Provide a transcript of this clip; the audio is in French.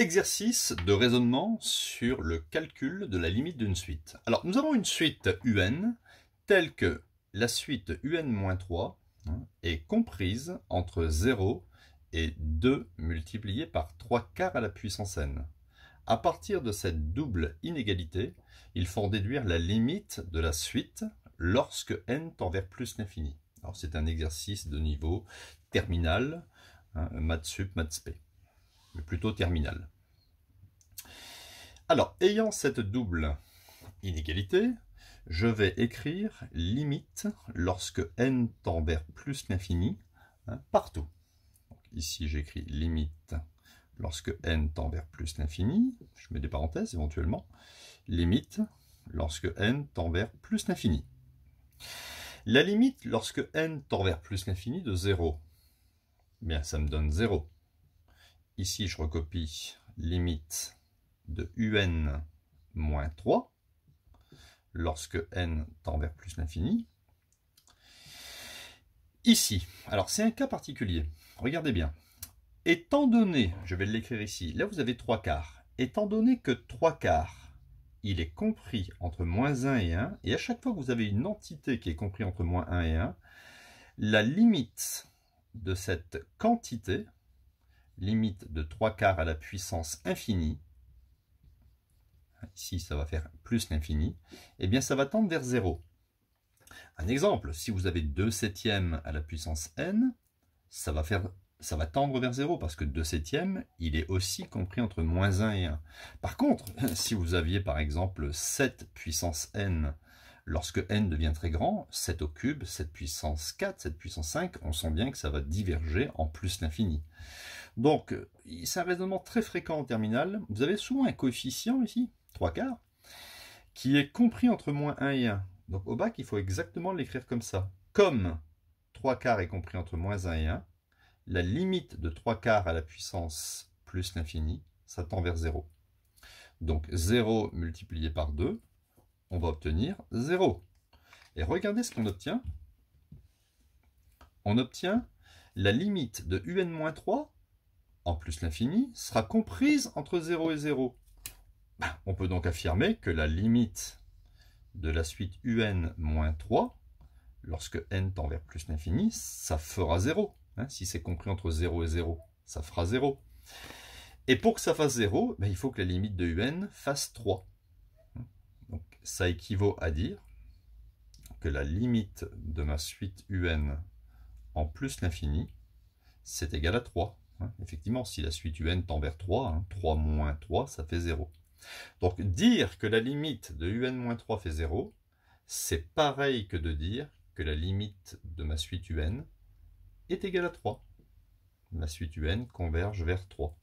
Exercice de raisonnement sur le calcul de la limite d'une suite. Alors, nous avons une suite un telle que la suite un-3 hein, est comprise entre 0 et 2 multiplié par 3 quarts à la puissance n. À partir de cette double inégalité, il faut en déduire la limite de la suite lorsque n tend vers plus l'infini. Alors c'est un exercice de niveau terminal, hein, maths sup, maths sp mais plutôt terminale. Alors, ayant cette double inégalité, je vais écrire limite lorsque n tend vers plus l'infini hein, partout. ici, j'écris limite lorsque n tend vers plus l'infini, je mets des parenthèses éventuellement, limite lorsque n tend vers plus l'infini. La limite lorsque n tend vers plus l'infini de 0, eh bien ça me donne 0. Ici, je recopie limite de un moins 3, lorsque n tend vers plus l'infini. Ici, alors c'est un cas particulier, regardez bien. Étant donné, je vais l'écrire ici, là vous avez 3 quarts. Étant donné que 3 quarts, il est compris entre moins 1 et 1, et à chaque fois que vous avez une entité qui est comprise entre moins 1 et 1, la limite de cette quantité, limite de 3 quarts à la puissance infinie, ici ça va faire plus l'infini, eh bien ça va tendre vers 0. Un exemple, si vous avez 2 septièmes à la puissance n, ça va, faire, ça va tendre vers 0, parce que 2 septième, il est aussi compris entre moins 1 et 1. Par contre, si vous aviez par exemple 7 puissance n, lorsque n devient très grand, 7 au cube, 7 puissance 4, 7 puissance 5, on sent bien que ça va diverger en plus l'infini. Donc, c'est un raisonnement très fréquent en terminale. Vous avez souvent un coefficient ici, 3 quarts, qui est compris entre moins 1 et 1. Donc au bac, il faut exactement l'écrire comme ça. Comme 3 quarts est compris entre moins 1 et 1, la limite de 3 quarts à la puissance plus l'infini, ça tend vers 0. Donc 0 multiplié par 2, on va obtenir 0. Et regardez ce qu'on obtient. On obtient la limite de un-3 en plus l'infini, sera comprise entre 0 et 0. Ben, on peut donc affirmer que la limite de la suite un moins 3, lorsque n tend vers plus l'infini, ça fera 0. Hein. si c'est compris entre 0 et 0, ça fera 0. Et pour que ça fasse 0, ben, il faut que la limite de un fasse 3. Donc ça équivaut à dire que la limite de ma suite un en plus l'infini, c'est égal à 3. Hein, effectivement, si la suite un tend vers 3, 3 hein, moins 3, ça fait 0. Donc dire que la limite de un moins 3 fait 0, c'est pareil que de dire que la limite de ma suite un est égale à 3. Ma suite un converge vers 3.